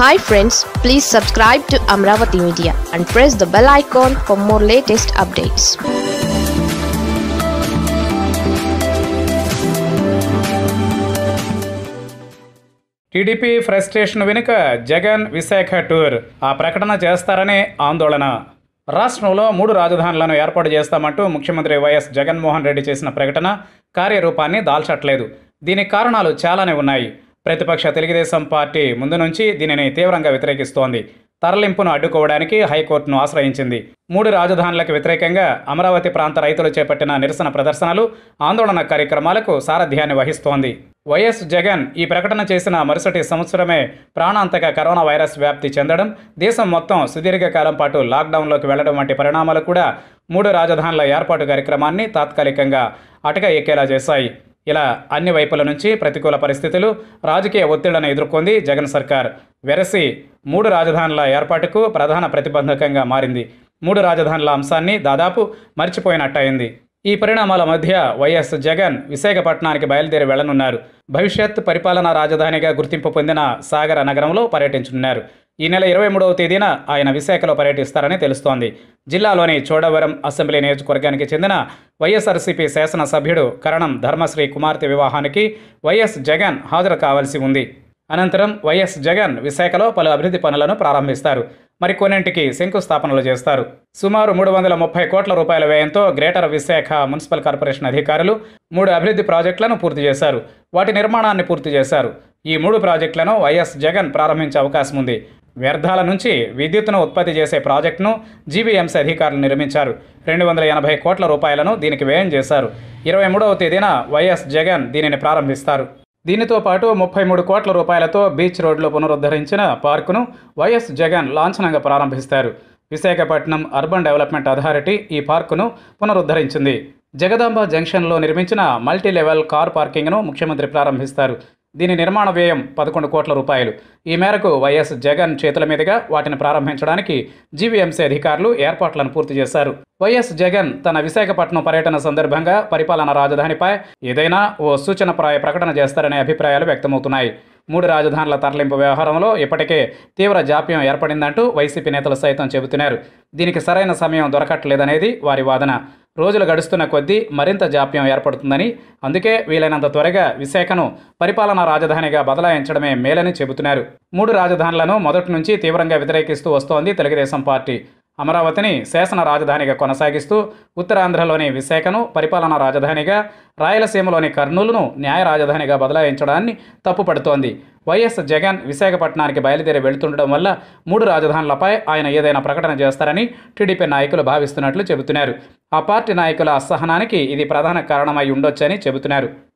hi friends please subscribe to Amaravati media and press the bell icon for more latest updates TDP frustration వెనుక Jagan Visakha tour ఆ ప్రకటన చేస్తారనే ఆందోళన రాష్ట్రంలో మూడు రాజధానులను ఏర్పాటు చేస్తామంటూ ముఖ్యమంత్రి వైఎస్ జగన్మోహన్ రెడ్డి చేసిన ప్రకటన కార్యరూపాన్ని దాల్చట్లేదు దీనికి కారణాలు చాలానే ఉన్నాయి ప్రతిపక్ష తెలుగుదేశం పార్టీ ముందు నుంచి దీనిని తీవ్రంగా వ్యతిరేకిస్తోంది తరలింపును అడ్డుకోవడానికి హైకోర్టును ఆశ్రయించింది మూడు రాజధానులకు వ్యతిరేకంగా అమరావతి ప్రాంత రైతులు చేపట్టిన నిరసన ప్రదర్శనలు ఆందోళన కార్యక్రమాలకు సారథ్యాన్ని వహిస్తోంది వైఎస్ జగన్ ఈ ప్రకటన చేసిన మరుసటి సంవత్సరమే ప్రాణాంతక కరోనా వైరస్ వ్యాప్తి చెందడం దేశం మొత్తం సుదీర్ఘకాలం పాటు లాక్డౌన్లోకి వెళ్లడం వంటి పరిణామాలు కూడా మూడు రాజధానుల ఏర్పాటు కార్యక్రమాన్ని తాత్కాలికంగా అటక ఎక్కేలా చేశాయి ఇలా అన్ని వైపుల నుంచి ప్రతికూల పరిస్థితులు రాజకీయ ఒత్తిడిని ఎదుర్కొంది జగన్ సర్కార్ వెరసి మూడు రాజధానుల ఏర్పాటుకు ప్రధాన ప్రతిబంధకంగా మారింది మూడు రాజధానుల అంశాన్ని దాదాపు మర్చిపోయినట్టయింది ఈ పరిణామాల మధ్య వైఎస్ జగన్ విశాఖపట్నానికి బయలుదేరి వెళ్లనున్నారు భవిష్యత్ పరిపాలనా రాజధానిగా గుర్తింపు పొందిన సాగర నగరంలో పర్యటించనున్నారు ఈ నెల ఇరవై మూడవ తేదీన ఆయన విశాఖలో పర్యటిస్తారని తెలుస్తోంది జిల్లాలోని చోడవరం అసెంబ్లీ నియోజకవర్గానికి చెందిన వైఎస్ఆర్సీపీ శాసనసభ్యుడు కరణం ధర్మశ్రీ కుమార్తె వివాహానికి వైఎస్ జగన్ హాజరు కావాల్సి ఉంది అనంతరం వైఎస్ జగన్ విశాఖలో పలు అభివృద్ధి పనులను ప్రారంభిస్తారు మరికొన్నింటికి శంకుస్థాపనలు చేస్తారు సుమారు మూడు వందల ముప్పై కోట్ల రూపాయల వ్యయంతో గ్రేటర్ విశాఖ మున్సిపల్ కార్పొరేషన్ అధికారులు మూడు అభివృద్ధి ప్రాజెక్టులను పూర్తి చేశారు వాటి నిర్మాణాన్ని పూర్తి చేశారు ఈ మూడు ప్రాజెక్టులను వైఎస్ జగన్ ప్రారంభించే అవకాశం ఉంది వ్యర్థాల నుంచి విద్యుత్తును ఉత్పత్తి చేసే ప్రాజెక్టును జీబీఎంసీ అధికారులు నిర్మించారు రెండు వందల ఎనభై కోట్ల రూపాయలను దీనికి వ్యయం చేశారు ఇరవై మూడవ తేదీన వైఎస్ జగన్ దీనిని ప్రారంభిస్తారు దీనితో పాటు ముప్పై మూడు కోట్ల రూపాయలతో బీచ్ రోడ్లు పునరుద్ధరించిన పార్కును వైఎస్ జగన్ లాంఛనంగా ప్రారంభిస్తారు విశాఖపట్నం అర్బన్ డెవలప్మెంట్ అథారిటీ ఈ పార్కును పునరుద్ధరించింది జగదాంబ జంక్షన్లో నిర్మించిన మల్టీ లెవెల్ కార్ పార్కింగ్ను ముఖ్యమంత్రి ప్రారంభిస్తారు దీని నిర్మాణ వ్యయం పదకొండు కోట్ల రూపాయలు ఈ మేరకు వైఎస్ జగన్ చేతుల మీదుగా వాటిని ప్రారంభించడానికి జీవీఎంసీ అధికారులు ఏర్పాట్లను పూర్తి చేశారు వైఎస్ జగన్ తన విశాఖపట్నం పర్యటన సందర్భంగా పరిపాలనా రాజధానిపై ఏదైనా ఓ సూచనప్రాయ ప్రకటన చేస్తారనే అభిప్రాయాలు వ్యక్తమవుతున్నాయి మూడు రాజధానుల తరలింపు వ్యవహారంలో ఇప్పటికే తీవ్ర జాప్యం ఏర్పడిందంటూ వైసీపీ నేతలు సైతం చెబుతున్నారు దీనికి సరైన సమయం దొరకట్లేదనేది వారి వాదన రోజులు గడుస్తున్న కొద్దీ మరింత జాప్యం ఏర్పడుతుందని అందుకే వీలైనంత త్వరగా విశాఖను పరిపాలనా రాజధానిగా బదలాయించడమే మేలని చెబుతున్నారు మూడు రాజధానులను మొదటి నుంచి తీవ్రంగా వ్యతిరేకిస్తూ వస్తోంది తెలుగుదేశం పార్టీ అమరావతిని శాసన రాజధానిగా కొనసాగిస్తూ ఉత్తరాంధ్రలోని విశాఖను పరిపాలనా రాజధానిగా రాయలసీమలోని కర్నూలును న్యాయ రాజధానిగా బదలాయించడాన్ని తప్పుపడుతోంది వైఎస్ జగన్ విశాఖపట్నానికి బయలుదేరి వెళుతుండడం వల్ల మూడు రాజధానులపై ఆయన ఏదైనా ప్రకటన చేస్తారని టీడీపీ నాయకులు భావిస్తున్నట్లు చెబుతున్నారు ఆ పార్టీ నాయకుల అసహనానికి ఇది ప్రధాన కారణమై ఉండొచ్చని చెబుతున్నారు